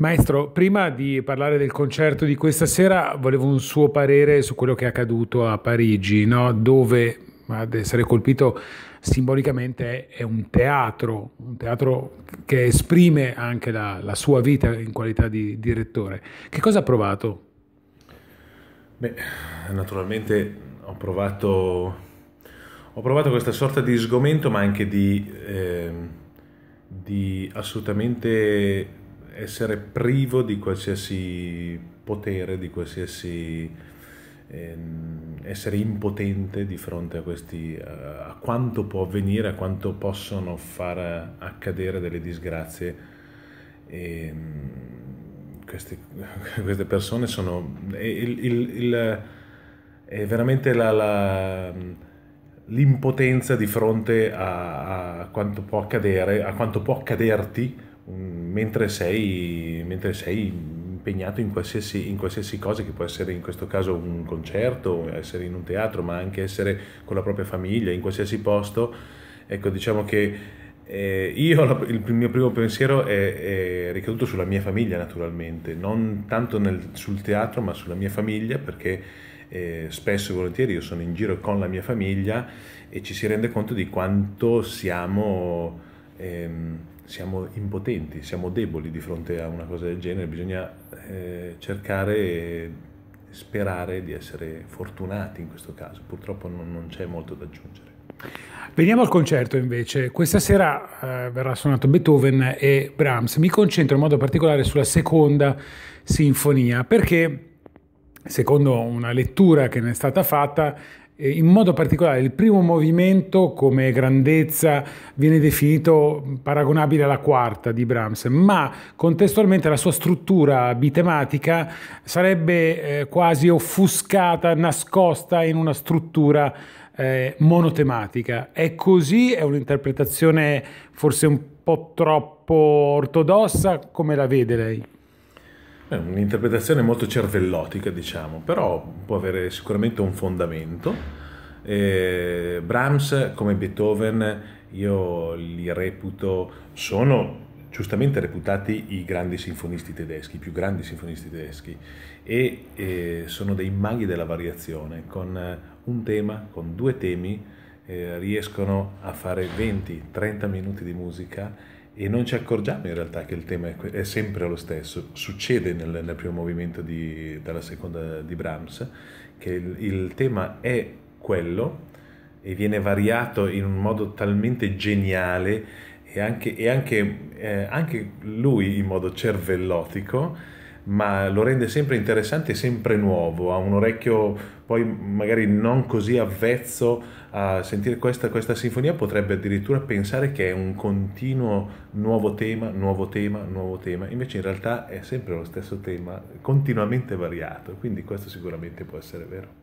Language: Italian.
Maestro, prima di parlare del concerto di questa sera, volevo un suo parere su quello che è accaduto a Parigi, no? dove ad essere colpito simbolicamente è, un teatro, un teatro che esprime anche la, la sua vita in qualità di direttore. Che cosa ha provato? Beh, naturalmente ho provato, ho provato questa sorta di sgomento, ma anche di, eh, di assolutamente essere privo di qualsiasi potere, di qualsiasi ehm, essere impotente di fronte a, questi, eh, a, quanto può avvenire, a quanto possono far accadere delle disgrazie. E, ehm, queste, queste, persone sono... Il, il, il, è veramente la, la l'impotenza di fronte a, a, quanto può accadere, a quanto può accaderti mentre sei, mentre sei impegnato in qualsiasi, in qualsiasi, cosa, che può essere in questo caso un concerto, essere in un teatro, ma anche essere con la propria famiglia, in qualsiasi posto, ecco diciamo che eh, io il mio primo pensiero è, è, ricaduto sulla mia famiglia naturalmente, non tanto nel, sul teatro ma sulla mia famiglia perché eh, spesso e volentieri io sono in giro con la mia famiglia e ci si rende conto di quanto siamo... Ehm, siamo impotenti, siamo deboli di fronte a una cosa del genere, bisogna eh, cercare e sperare di essere fortunati in questo caso, purtroppo non, non c'è molto da aggiungere. Veniamo al concerto invece, questa sera eh, verrà suonato Beethoven e Brahms, mi concentro in modo particolare sulla seconda sinfonia perché secondo una lettura che ne è stata fatta, eh, in modo particolare il primo movimento come grandezza viene definito paragonabile alla quarta di Brahms, ma contestualmente la sua struttura bitematica sarebbe eh, quasi offuscata, nascosta in una struttura eh, monotematica. È così, è un'interpretazione forse un po' troppo ortodossa, come la vede lei? È un'interpretazione molto cervellotica, diciamo, però può avere sicuramente un fondamento. Eh, Brahms, come Beethoven, io li reputo, sono giustamente reputati i grandi sinfonisti tedeschi, i più grandi sinfonisti tedeschi, e eh, sono dei maghi della variazione, con un tema, con due temi, eh, riescono a fare 20-30 minuti di musica e non ci accorgiamo in realtà che il tema è, è sempre lo stesso. Succede nel, nel primo movimento di, della seconda di Brahms che il, il tema è quello e viene variato in un modo talmente geniale e anche, e anche, eh, anche lui in modo cervellotico ma lo rende sempre interessante e sempre nuovo, ha un orecchio poi magari non così avvezzo a sentire questa, questa sinfonia, potrebbe addirittura pensare che è un continuo nuovo tema, nuovo tema, nuovo tema, invece in realtà è sempre lo stesso tema, continuamente variato, quindi questo sicuramente può essere vero.